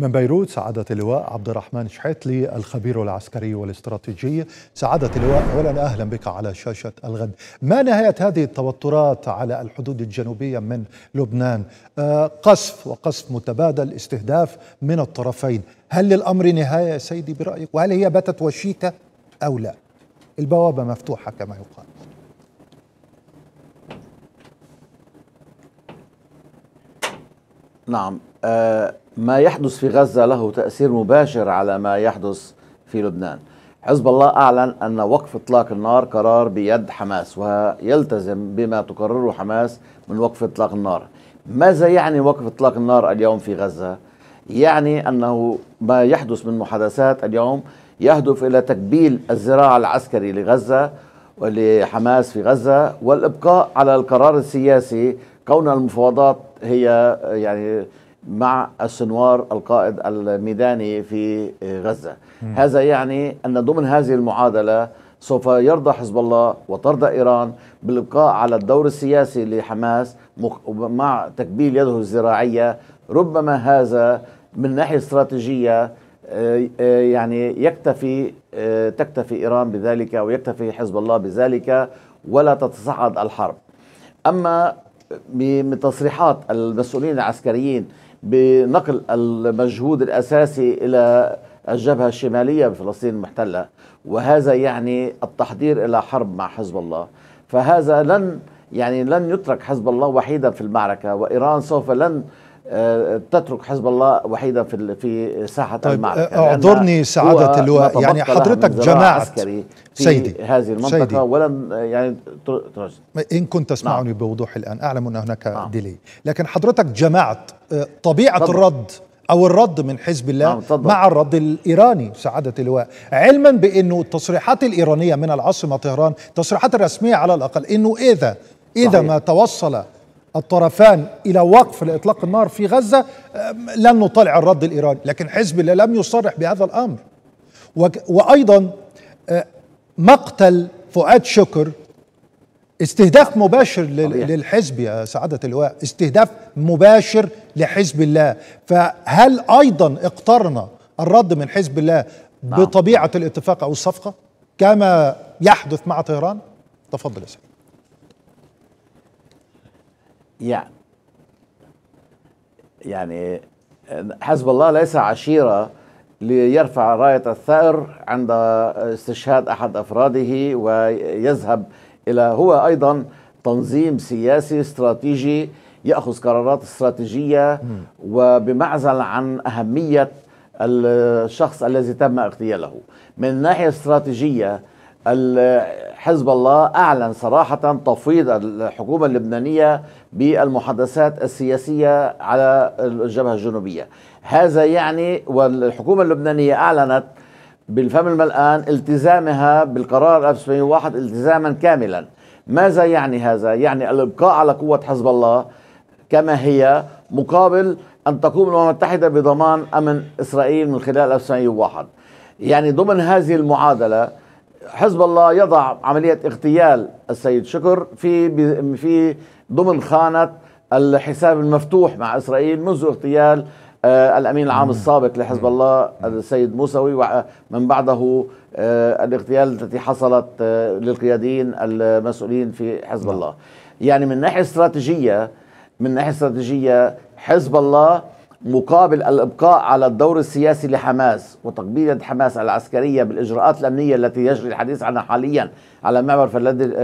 من بيروت سعادة اللواء عبد الرحمن شحيتلي الخبير العسكري والاستراتيجي سعادة اللواء أولا أهلا بك على شاشة الغد ما نهاية هذه التوترات على الحدود الجنوبية من لبنان آه، قصف وقصف متبادل استهداف من الطرفين هل للأمر نهاية يا سيدي برأيك وهل هي باتت وشيكة أو لا البوابة مفتوحة كما يقال نعم آه ما يحدث في غزة له تأثير مباشر على ما يحدث في لبنان حزب الله أعلن أن وقف إطلاق النار قرار بيد حماس ويلتزم بما تقرره حماس من وقف إطلاق النار ماذا يعني وقف إطلاق النار اليوم في غزة؟ يعني أنه ما يحدث من محادثات اليوم يهدف إلى تكبيل الذراع العسكري لغزة ولحماس في غزة والإبقاء على القرار السياسي كون المفاوضات هي يعني مع السنوار القائد الميداني في غزة هذا يعني أن ضمن هذه المعادلة سوف يرضى حزب الله وترضى إيران بالإبقاء على الدور السياسي لحماس مع تكبيل يده الزراعية ربما هذا من ناحية استراتيجية آه، آه، يعني يكتفي آه، تكتفي إيران بذلك ويكتفي حزب الله بذلك ولا تتصعد الحرب أما بتصريحات المسؤولين العسكريين بنقل المجهود الأساسي إلى الجبهة الشمالية بفلسطين المحتلة وهذا يعني التحضير إلى حرب مع حزب الله فهذا لن يعني لن يترك حزب الله وحيدا في المعركة وإيران سوف لن تترك حزب الله وحيدا في في ساحه طيب المعركه آه، اعذرني سعاده اللواء يعني حضرتك جماعه سيدي هذه المنطقه سيدي ولم يعني ترجع ان كنت تسمعني نعم. بوضوح الان اعلم ان هناك نعم. ديلي لكن حضرتك جمعت آه، طبيعه طبعا. الرد او الرد من حزب الله نعم مع الرد الايراني سعاده اللواء علما بانه التصريحات الايرانيه من العاصمه طهران تصريحات رسميه على الاقل انه اذا اذا صحيح. ما توصل الطرفان الى وقف لاطلاق النار في غزه لن نطلع الرد الايراني، لكن حزب الله لم يصرح بهذا الامر. وايضا مقتل فؤاد شكر استهداف مباشر للحزب يا سعادة اللواء استهداف مباشر لحزب الله فهل أيضا اقترنا الرد من حزب الله نعم. بطبيعة الاتفاق أو الصفقة كما يحدث مع طهران تفضل يا سيدي يعني يعني حزب الله ليس عشيرة ليرفع راية الثأر عند استشهاد أحد أفراده ويذهب إلى هو أيضا تنظيم سياسي استراتيجي يأخذ قرارات استراتيجية وبمعزل عن أهمية الشخص الذي تم اغتياله من ناحية استراتيجية حزب الله أعلن صراحة تفويض الحكومة اللبنانية بالمحادثات السياسية على الجبهة الجنوبية هذا يعني والحكومة اللبنانية أعلنت بالفم الملآن التزامها بالقرار 1901 التزاما كاملا ماذا يعني هذا؟ يعني الإبقاء على قوة حزب الله كما هي مقابل أن تقوم الأمم المتحدة بضمان أمن إسرائيل من خلال 1901 يعني ضمن هذه المعادلة حزب الله يضع عملية اغتيال السيد شكر في في ضمن خانة الحساب المفتوح مع إسرائيل منذ اغتيال آه، الأمين العام السابق لحزب الله السيد موسوي ومن بعده آه، الاغتيال التي حصلت آه، للقياديين المسؤولين في حزب نعم. الله يعني من ناحية استراتيجية من ناحية استراتيجية حزب الله مقابل الابقاء على الدور السياسي لحماس وتقبيل حماس العسكريه بالاجراءات الامنيه التي يجري الحديث عنها حاليا على معبر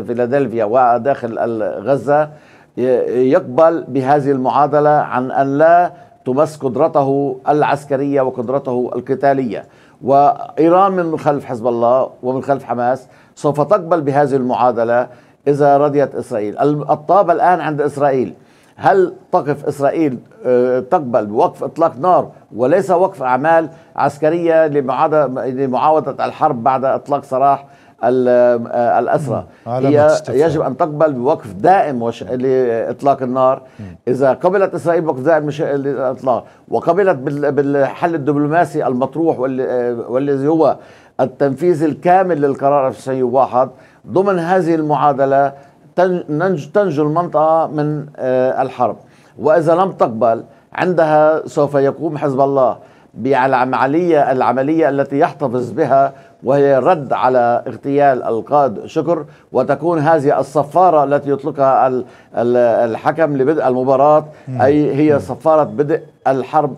فيلادلفيا وداخل غزه يقبل بهذه المعادله عن ان لا تمس قدرته العسكريه وقدرته القتاليه وايران من خلف حزب الله ومن خلف حماس سوف تقبل بهذه المعادله اذا رضيت اسرائيل الطابه الان عند اسرائيل هل تقف إسرائيل آه، تقبل بوقف إطلاق نار وليس وقف أعمال عسكرية لمعاودة الحرب بعد إطلاق سراح آه، الأسرى هي يجب أن تقبل بوقف دائم وش... لإطلاق النار إذا قبلت إسرائيل بوقف دائم مش... لاطلاق وقبلت بال... بالحل الدبلوماسي المطروح وال... آه، والذي هو التنفيذ الكامل للقرار 1901 ضمن هذه المعادلة تنجو المنطقة من آه، الحرب وإذا لم تقبل عندها سوف يقوم حزب الله بالعملية العملية التي يحتفظ بها وهي رد على اغتيال القائد شكر وتكون هذه الصفارة التي يطلقها الحكم لبدء المباراة أي هي صفارة بدء الحرب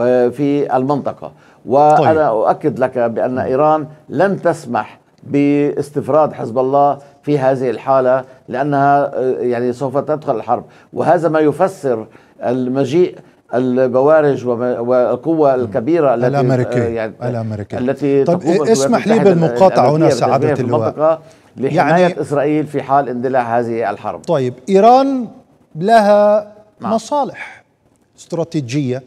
آه، في المنطقة وأنا طيب. أؤكد لك بأن إيران لن تسمح باستفراد حزب الله في هذه الحالة لأنها آه، يعني سوف تدخل الحرب وهذا ما يفسر المجيء البوارج والقوة نعم. الكبيرة آه، الأمريكية يعني الأمريكية التي طب اسمح لي بالمقاطعة هنا سعادة اللواء لحماية يعني إسرائيل في حال اندلاع هذه الحرب طيب إيران لها نعم. مصالح استراتيجية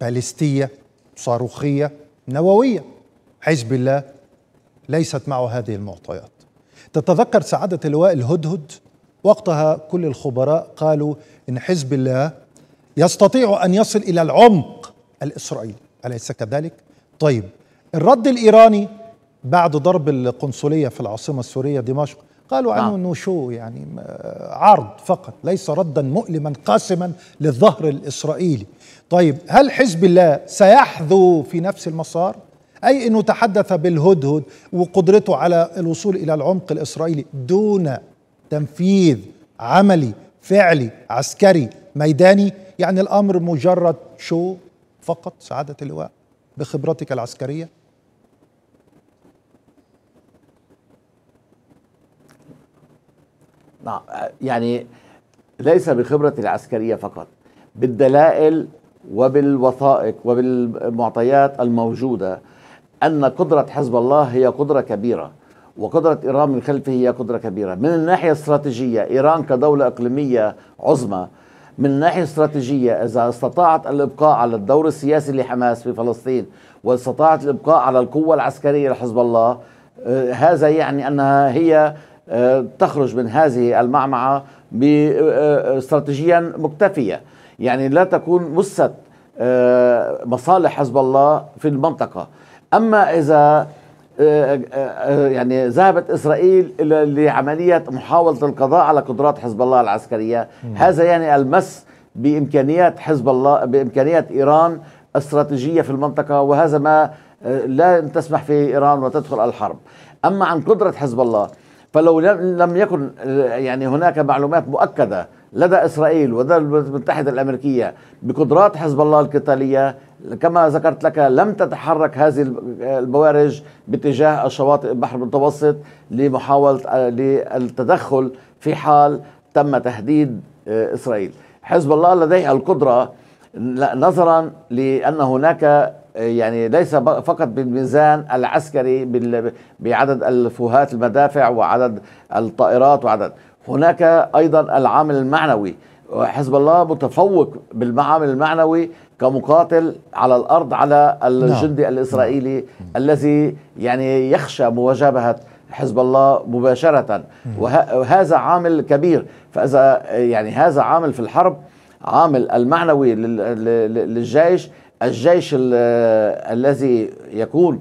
باليستية صاروخية نووية حزب الله ليست معه هذه المعطيات تتذكر سعادة اللواء الهدهد وقتها كل الخبراء قالوا إن حزب الله يستطيع أن يصل إلى العمق الإسرائيلي أليس كذلك؟ طيب الرد الإيراني بعد ضرب القنصلية في العاصمة السورية دمشق قالوا عنه نعم. انه شو يعني عرض فقط ليس ردا مؤلما قاسما للظهر الاسرائيلي. طيب هل حزب الله سيحذو في نفس المسار؟ أي أنه تحدث بالهدهد وقدرته على الوصول إلى العمق الإسرائيلي دون تنفيذ عملي فعلي عسكري ميداني يعني الأمر مجرد شو فقط سعادة اللواء بخبرتك العسكرية نعم يعني ليس بخبرتي العسكرية فقط بالدلائل وبالوثائق وبالمعطيات الموجوده أن قدرة حزب الله هي قدرة كبيرة وقدرة إيران من خلفه هي قدرة كبيرة من الناحية الاستراتيجية إيران كدولة إقليمية عظمى من الناحية الاستراتيجية إذا استطاعت الإبقاء على الدور السياسي لحماس في فلسطين واستطاعت الإبقاء على القوة العسكرية لحزب الله آه، هذا يعني أنها هي آه، تخرج من هذه المعمعة آه، استراتيجيا مكتفية يعني لا تكون مست مصالح حزب الله في المنطقة أما إذا آه، آه، آه، يعني ذهبت إسرائيل الى لعملية محاولة القضاء على قدرات حزب الله العسكرية هذا يعني المس بإمكانيات حزب الله بإمكانيات إيران استراتيجية في المنطقة وهذا ما لا تسمح في إيران وتدخل الحرب أما عن قدرة حزب الله فلو لم يكن يعني هناك معلومات مؤكده لدى اسرائيل ولدى الولايات المتحده الامريكيه بقدرات حزب الله القتاليه كما ذكرت لك لم تتحرك هذه البوارج باتجاه الشواطئ البحر المتوسط لمحاولة للتدخل في حال تم تهديد آه، إسرائيل حزب الله لديه القدرة نظرا لأن هناك آه، يعني ليس فقط بالميزان العسكري بعدد الفوهات المدافع وعدد الطائرات وعدد هناك أيضا العامل المعنوي حزب الله متفوق بالمعامل المعنوي كمقاتل على الارض على الجندي نعم. الاسرائيلي نعم. الذي يعني يخشى مواجهه حزب الله مباشره وهذا عامل كبير فاذا يعني هذا عامل في الحرب عامل المعنوي للجيش الجيش الذي يكون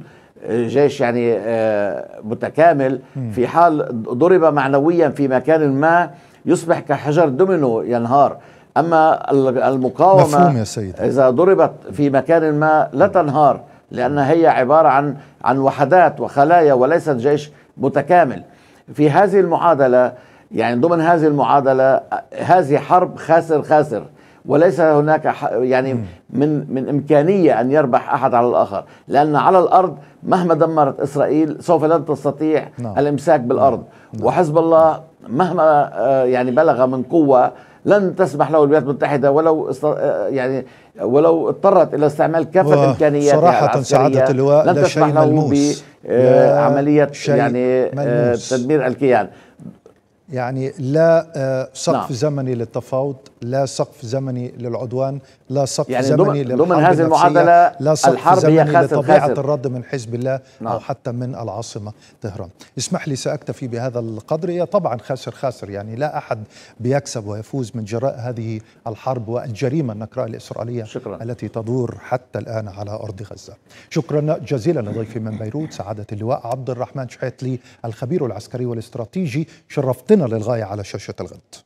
جيش يعني آه، متكامل في حال ضرب معنويا في مكان ما يصبح كحجر دومينو ينهار أما المقاومة مفهوم يا سيد. إذا ضربت في مكان ما لا تنهار لأنها هي عبارة عن عن وحدات وخلايا وليست جيش متكامل في هذه المعادلة يعني ضمن هذه المعادلة هذه حرب خاسر خاسر وليس هناك يعني من من امكانيه ان يربح احد على الاخر لان على الارض مهما دمرت اسرائيل سوف لن تستطيع نعم. الامساك بالارض نعم. نعم. وحزب الله مهما آه، يعني بلغ من قوه لن تسمح له الولايات المتحده ولو آه، يعني ولو اضطرت الى استعمال كافه امكانياتها صراحه سعاده اللواء لن تسمح له بعمليه آه، يعني ملموس. تدمير الكيان يعني لا سقف نعم. زمني للتفاوض لا سقف زمني للعدوان لا سقف يعني زمني ضمن, ضمن هذه المعادلة لا سقف الحرب زمني هي خاسر لطبيعة خاسر. الرد من حزب الله نعم. أو حتى من العاصمة طهران اسمح لي سأكتفي بهذا القدر هي طبعا خاسر خاسر يعني لا أحد بيكسب ويفوز من جراء هذه الحرب والجريمة النكراء الإسرائيلية شكرا. التي تدور حتى الآن على أرض غزة شكرا جزيلا لضيفي من بيروت سعادة اللواء عبد الرحمن شحيتلي الخبير العسكري والاستراتيجي شرفتنا للغاية على شاشة الغد